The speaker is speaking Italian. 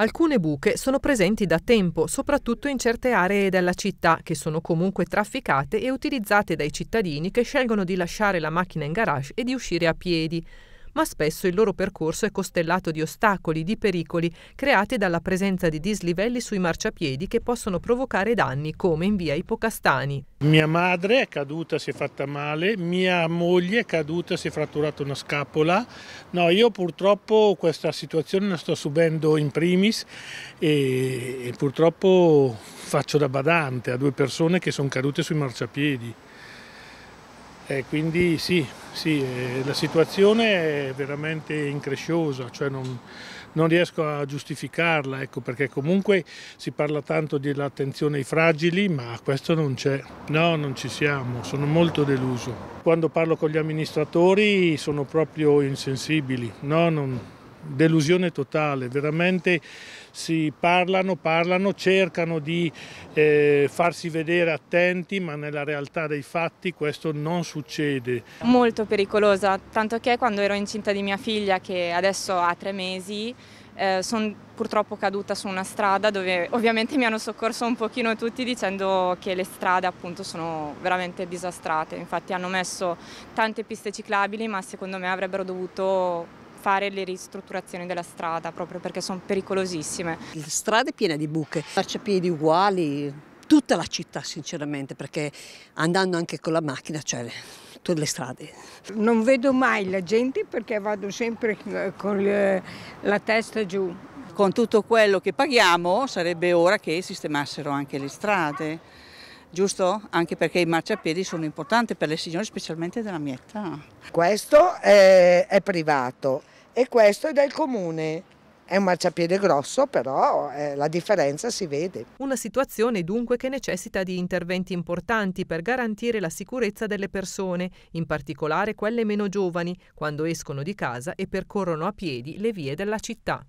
Alcune buche sono presenti da tempo, soprattutto in certe aree della città, che sono comunque trafficate e utilizzate dai cittadini che scelgono di lasciare la macchina in garage e di uscire a piedi ma spesso il loro percorso è costellato di ostacoli, di pericoli, creati dalla presenza di dislivelli sui marciapiedi che possono provocare danni, come in via Ipocastani. Mia madre è caduta, si è fatta male, mia moglie è caduta, si è fratturata una scapola. No, io purtroppo questa situazione la sto subendo in primis e, e purtroppo faccio da badante a due persone che sono cadute sui marciapiedi. Eh, quindi sì, sì, eh, la situazione è veramente incresciosa, cioè non, non, riesco a giustificarla, ecco, perché comunque si parla tanto dell'attenzione ai fragili, ma questo non c'è. No, non ci siamo, sono molto deluso. Quando parlo con gli amministratori sono proprio insensibili, no, non, delusione totale, veramente si parlano, parlano, cercano di eh, farsi vedere attenti, ma nella realtà dei fatti questo non succede. Molto pericolosa, tanto che quando ero incinta di mia figlia, che adesso ha tre mesi, eh, sono purtroppo caduta su una strada dove ovviamente mi hanno soccorso un pochino tutti dicendo che le strade appunto sono veramente disastrate, infatti hanno messo tante piste ciclabili ma secondo me avrebbero dovuto fare le ristrutturazioni della strada proprio perché sono pericolosissime. La strada è piena di buche, marciapiedi uguali, tutta la città sinceramente perché andando anche con la macchina cioè tutte le strade. Non vedo mai la gente perché vado sempre eh, con eh, la testa giù. Con tutto quello che paghiamo sarebbe ora che sistemassero anche le strade giusto? Anche perché i marciapiedi sono importanti per le signore, specialmente della mia età. Questo è, è privato e questo è del comune. È un marciapiede grosso, però eh, la differenza si vede. Una situazione dunque che necessita di interventi importanti per garantire la sicurezza delle persone, in particolare quelle meno giovani, quando escono di casa e percorrono a piedi le vie della città.